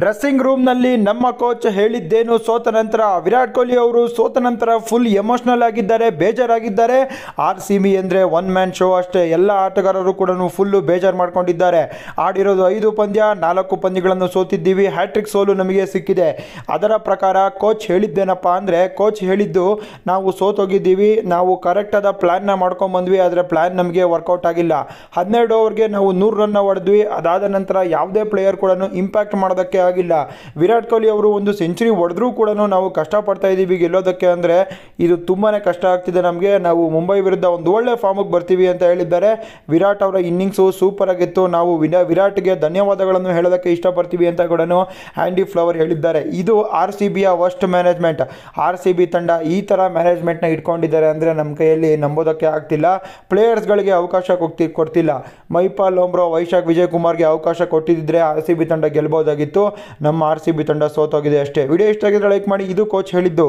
dressing ರೂಮ್ನಲ್ಲಿ ನಮ್ಮ coach ಹೇಳಿದ್ದೇನು ಸೋತ ನಂತರ ವಿರಾಟ್ ಕೊಹ್ಲಿ ಅವರು ಸೋತ ನಂತರ ಫುಲ್ ಎಮೋಷ್ನಲ್ ಆಗಿದ್ದಾರೆ ಬೇಜಾರಾಗಿದ್ದಾರೆ ಆರ್ ಸಿ ಬಿ ಅಂದರೆ ಒನ್ ಮ್ಯಾನ್ ಶೋ ಅಷ್ಟೇ ಎಲ್ಲ ಆಟಗಾರರು ಕೂಡ ಫುಲ್ಲು ಬೇಜಾರು ಮಾಡ್ಕೊಂಡಿದ್ದಾರೆ ಆಡಿರೋದು ಐದು ಪಂದ್ಯ ನಾಲ್ಕು ಪಂದ್ಯಗಳನ್ನು ಸೋತಿದ್ದೀವಿ ಹ್ಯಾಟ್ರಿಕ್ ಸೋಲು ನಮಗೆ ಸಿಕ್ಕಿದೆ ಅದರ ಪ್ರಕಾರ ಕೋಚ್ ಹೇಳಿದ್ದೇನಪ್ಪ ಅಂದರೆ ಕೋಚ್ ಹೇಳಿದ್ದು ನಾವು ಸೋತೋಗಿದ್ದೀವಿ ನಾವು ಕರೆಕ್ಟಾದ ಪ್ಲ್ಯಾನ್ನ ಮಾಡ್ಕೊಂಡು ಬಂದ್ವಿ ಆದರೆ ಪ್ಲ್ಯಾನ್ ನಮಗೆ ವರ್ಕೌಟ್ ಆಗಿಲ್ಲ ಹನ್ನೆರಡು ಓವರ್ಗೆ ನಾವು ನೂರು ರನ್ನ ಹೊಡೆದ್ವಿ ಅದಾದ ನಂತರ ಯಾವುದೇ ಪ್ಲೇಯರ್ ಕೂಡ ಇಂಪ್ಯಾಕ್ಟ್ ಮಾಡೋದಕ್ಕೆ ಆಗಿಲ್ಲ ವಿರಾಟ್ ಕೊಹ್ಲಿ ಅವರು ಒಂದು ಸೆಂಚುರಿ ಹೊಡೆದ್ರೂ ಕೂಡ ನಾವು ಕಷ್ಟಪಡ್ತಾ ಇದ್ದೀವಿ ಗೆಲ್ಲೋದಕ್ಕೆ ಅಂದರೆ ಇದು ತುಂಬಾ ಕಷ್ಟ ಆಗ್ತಿದೆ ನಮಗೆ ನಾವು ಮುಂಬೈ ವಿರುದ್ಧ ಒಂದು ಒಳ್ಳೆ ಫಾರ್ಮಿಗೆ ಬರ್ತೀವಿ ಅಂತ ಹೇಳಿದ್ದಾರೆ ವಿರಾಟ್ ಅವರ ಇನ್ನಿಂಗ್ಸು ಸೂಪರ್ ಆಗಿತ್ತು ನಾವು ವಿರಾಟ್ಗೆ ಧನ್ಯವಾದಗಳನ್ನು ಹೇಳೋದಕ್ಕೆ ಇಷ್ಟಪಡ್ತೀವಿ ಅಂತ ಕೂಡ ಆ್ಯಂಡಿ ಫ್ಲವರ್ ಹೇಳಿದ್ದಾರೆ ಇದು ಆರ್ ಸಿ ಬಿಯ worst management R C B ತಂಡ ಈ ಥರ ಮ್ಯಾನೇಜ್ಮೆಂಟ್ನ ಇಟ್ಕೊಂಡಿದ್ದಾರೆ ಅಂದರೆ ನಮ್ಮ ಕೈಯಲ್ಲಿ ನಂಬೋದಕ್ಕೆ ಆಗ್ತಿಲ್ಲ ಪ್ಲೇಯರ್ಸ್ಗಳಿಗೆ ಅವಕಾಶ ಕೊಡ್ತಿ ಕೊಡ್ತಿಲ್ಲ ಮೈಪಾಲ್ ಒಮ್ರೋ ವೈಶಾಖ್ ವಿಜಯ್ ಕುಮಾರ್ಗೆ ಅವಕಾಶ ಕೊಟ್ಟಿದ್ದರೆ ಆರ್ ಸಿ ಬಿ ತಂಡ ಗೆಲ್ಬೋದಾಗಿತ್ತು ನಮ್ಮ ಆರ್ ಸಿ ಬಿ ತಂಡ ಸೋತೋಗಿದೆ ಅಷ್ಟೇ ವಿಡಿಯೋ ಇಷ್ಟ ಆಗಿದ್ರೆ ಲೈಕ್ ಮಾಡಿ ಇದು ಕೋಚ್ ಹೇಳಿದ್ದು